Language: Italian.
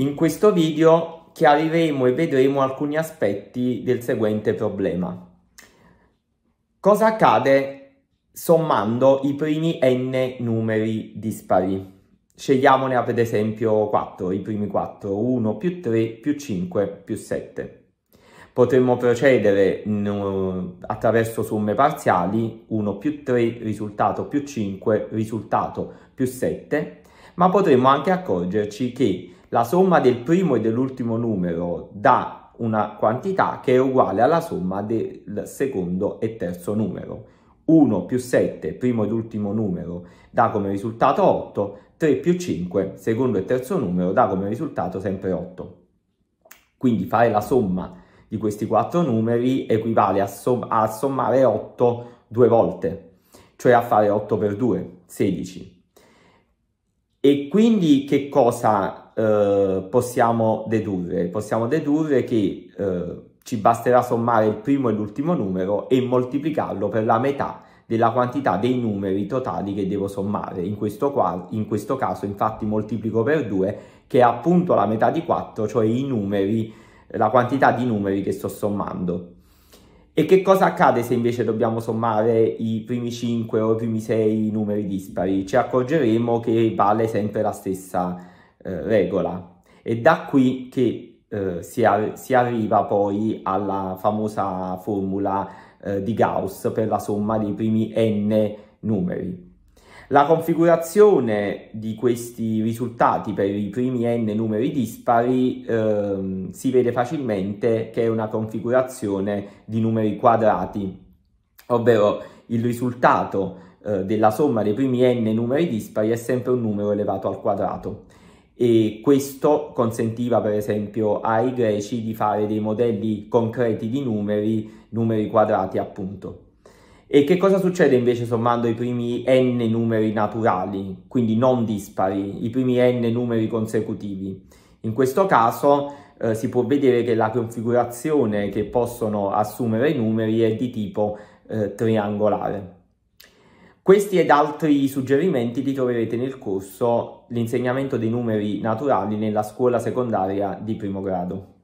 In questo video chiariremo e vedremo alcuni aspetti del seguente problema. Cosa accade sommando i primi n numeri dispari? Scegliamone ad esempio 4, i primi 4, 1 più 3 più 5 più 7. Potremmo procedere in, attraverso somme parziali, 1 più 3, risultato più 5, risultato più 7, ma potremmo anche accorgerci che la somma del primo e dell'ultimo numero dà una quantità che è uguale alla somma del secondo e terzo numero. 1 più 7, primo ed ultimo numero, dà come risultato 8, 3 più 5, secondo e terzo numero, dà come risultato sempre 8. Quindi fare la somma di questi quattro numeri equivale a, som a sommare 8 due volte, cioè a fare 8 per 2, 16. E quindi che cosa eh, possiamo dedurre? Possiamo dedurre che eh, ci basterà sommare il primo e l'ultimo numero e moltiplicarlo per la metà della quantità dei numeri totali che devo sommare. In questo, qua, in questo caso infatti moltiplico per 2 che è appunto la metà di 4, cioè i numeri, la quantità di numeri che sto sommando. E che cosa accade se invece dobbiamo sommare i primi 5 o i primi 6 numeri dispari? Ci accorgeremo che vale sempre la stessa eh, regola. E da qui che eh, si, si, arriva poi alla famosa formula eh, di Gauss per la somma dei primi n numeri. La configurazione di questi risultati per i primi n numeri dispari ehm, si vede facilmente che è una configurazione di numeri quadrati, ovvero il risultato eh, della somma dei primi n numeri dispari è sempre un numero elevato al quadrato e questo consentiva per esempio ai greci di fare dei modelli concreti di numeri, numeri quadrati appunto. E che cosa succede invece sommando i primi n numeri naturali, quindi non dispari, i primi n numeri consecutivi? In questo caso eh, si può vedere che la configurazione che possono assumere i numeri è di tipo eh, triangolare. Questi ed altri suggerimenti li troverete nel corso L'insegnamento dei numeri naturali nella scuola secondaria di primo grado.